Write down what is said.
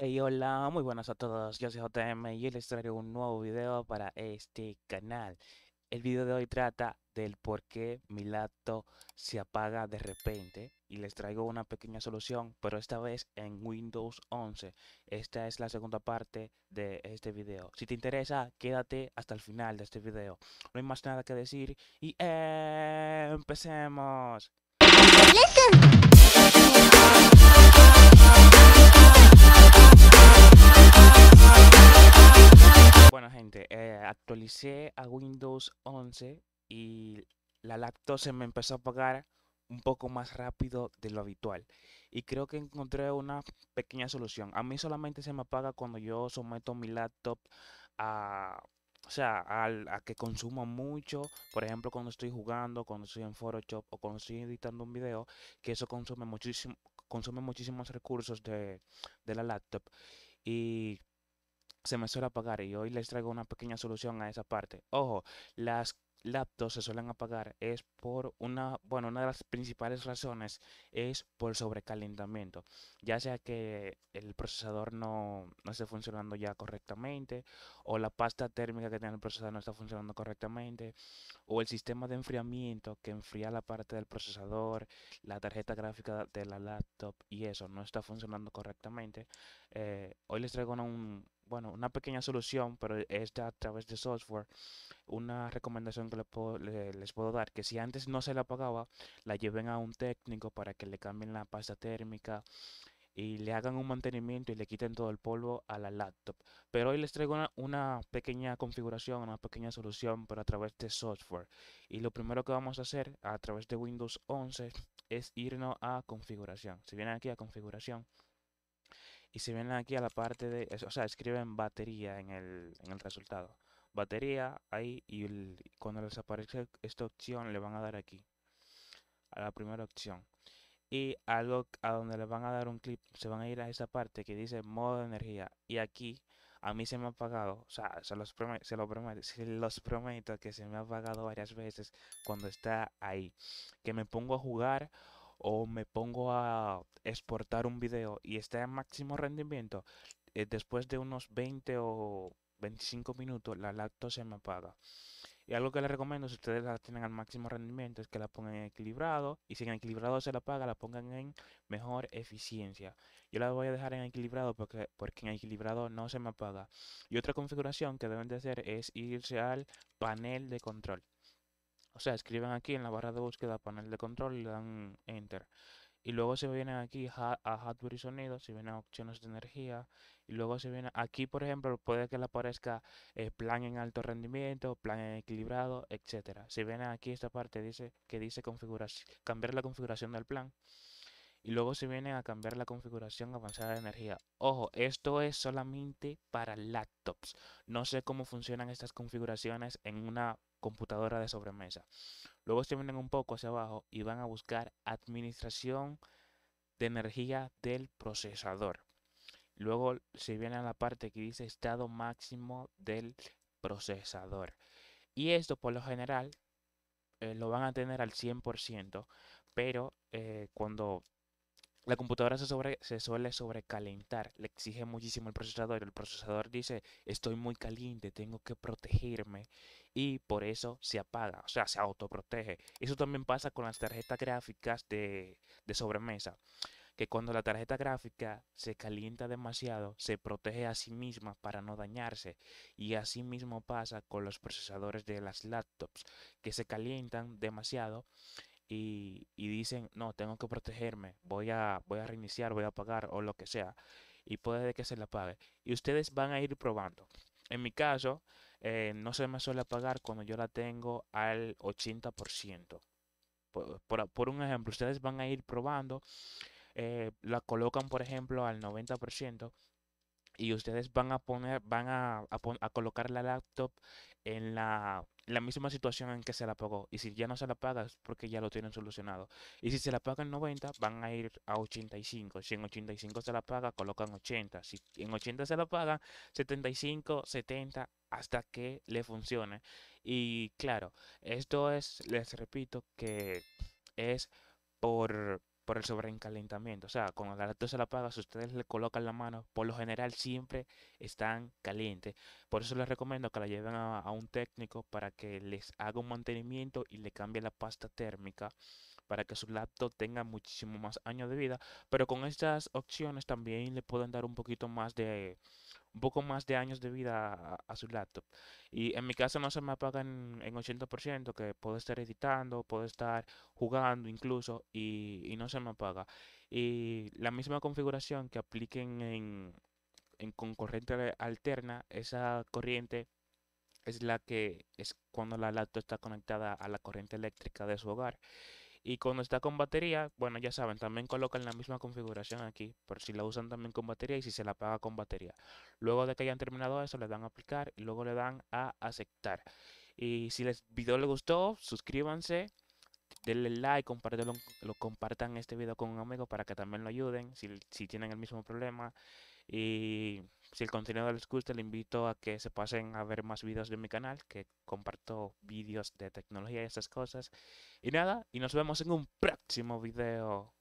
Hey, hola, muy buenas a todos, yo soy JM y les traigo un nuevo video para este canal. El video de hoy trata del por qué mi laptop se apaga de repente y les traigo una pequeña solución, pero esta vez en Windows 11. Esta es la segunda parte de este video. Si te interesa, quédate hasta el final de este video. No hay más nada que decir y empecemos. Bueno gente, eh, actualicé a Windows 11 y la laptop se me empezó a apagar un poco más rápido de lo habitual. Y creo que encontré una pequeña solución. A mí solamente se me apaga cuando yo someto mi laptop a, o sea, a, a que consuma mucho. Por ejemplo, cuando estoy jugando, cuando estoy en Photoshop o cuando estoy editando un video, que eso consume, muchísimo, consume muchísimos recursos de, la laptop. Y se me suele apagar y hoy les traigo una pequeña solución a esa parte. Ojo, las laptops se suelen apagar es por una, bueno, una de las principales razones es por sobrecalentamiento, ya sea que el procesador no, esté funcionando ya correctamente, o la pasta térmica que tiene el procesador no está funcionando correctamente, o el sistema de enfriamiento que enfría la parte del procesador, la tarjeta gráfica de la laptop y eso no está funcionando correctamente. Eh, hoy les traigo un, bueno, una pequeña solución, pero e, esta a través de software, una recomendación que les puedo, dar, que si antes no se la apagaba, la lleven a un técnico para que le cambien la pasta térmica y le hagan un mantenimiento y le quiten todo el polvo a la laptop. Pero hoy les traigo una, una pequeña configuración, una pequeña solución, pero a través de software. Y lo primero que vamos a hacer a través de Windows 11 es irnos a configuración. Si vienen aquí a configuración, y se vienen aquí a la parte de, o sea, escriben batería en el, en el resultado. Batería, ahí, y cuando les aparece esta opción, le van a dar aquí. A la primera opción. Y algo a donde les van a dar un clip, se van a ir a esa parte que dice modo de energía. Y aquí, a mí se me ha apagado o sea, se los, se los prometo, se los prometo que se me ha apagado varias veces cuando está ahí. Que me pongo a jugar o me pongo a exportar un video y está en máximo rendimiento, eh, después de unos 20 o 25 minutos la laptop se me apaga. Y algo que les recomiendo si ustedes la tienen al máximo rendimiento es que la pongan en equilibrado y si en equilibrado se la apaga la pongan en mejor eficiencia. Yo la voy a dejar en equilibrado porque, porque en equilibrado no se me apaga. Y otra configuración que deben de hacer es irse al panel de control. O sea, escriben aquí en la barra de búsqueda, panel de control y le dan Enter. Y luego se vienen aquí a hardware y sonido, si vienen opciones de energía. Y luego se vienen aquí, por ejemplo, puede que le aparezca eh, plan en alto rendimiento, plan en equilibrado, etcétera. Si vienen aquí esta parte dice que dice configuración, cambiar la configuración del plan y luego se vienen a cambiar la configuración avanzada de energía. Ojo, esto es solamente para laptops. No sé cómo funcionan estas configuraciones en una computadora de sobremesa. Luego se vienen un poco hacia abajo y van a buscar administración de energía del procesador. Luego se viene a la parte que dice estado máximo del procesador. Y esto por lo general eh, lo van a tener al 100%, pero eh, cuando la computadora se, se suele sobrecalentar, le exige muchísimo el procesador. El procesador dice, estoy muy caliente, tengo que protegerme. Y por eso se apaga, o sea, se autoprotege. Eso también pasa con las tarjetas gráficas de, de sobremesa. Que cuando la tarjeta gráfica se calienta demasiado, se protege a sí misma para no dañarse. Y así mismo pasa con los procesadores de las laptops, que se calientan demasiado y, dicen, no, tengo que protegerme, voy a, voy a reiniciar, voy a pagar o lo que sea. Y puede que se la pague. Y ustedes van a ir probando. En mi caso, eh, no se me suele apagar cuando yo la tengo al 80%. Por, por, un ejemplo, ustedes van a ir probando. Eh, la colocan, por ejemplo, al 90% y ustedes van a poner, van a, a, colocar la laptop en la, la, misma situación en que se la pagó. Y si ya no se la paga es porque ya lo tienen solucionado. Y si se la apaga en 90, van a ir a 85. Si en 85 se la paga, colocan 80. Si en 80 se la paga, 75, 70, hasta que le funcione. Y claro, esto es, les repito, que es por por el sobreencalentamiento. O sea, cuando la se la paga, si ustedes le colocan la mano, por lo general siempre están calientes. Por eso les recomiendo que la lleven a un técnico para que les haga un mantenimiento y le cambie la pasta térmica para que su laptop tenga muchísimo más años de vida. Pero con estas opciones también le pueden dar un poquito más de un poco más de años de vida a, su laptop. Y en mi caso no se me apaga en 80%, que puedo estar editando, puedo estar jugando incluso y, no se me apaga. Y la misma configuración que apliquen en, en con corriente alterna, esa corriente es la que es cuando la laptop está conectada a la corriente eléctrica de su hogar. Y cuando está con batería, bueno, ya saben, también colocan la misma configuración aquí, por si la usan también con batería y si se la apaga con batería. Luego de que hayan terminado eso, le dan a aplicar y luego le dan a aceptar. Y si les video les gustó, suscríbanse denle like, lo compartan este video con un amigo para que también lo ayuden si, si tienen el mismo problema. Y si el contenido les gusta, le invito a que se pasen a ver más videos de mi canal, que comparto vídeos de tecnología y esas cosas. Y nada, y nos vemos en un próximo video.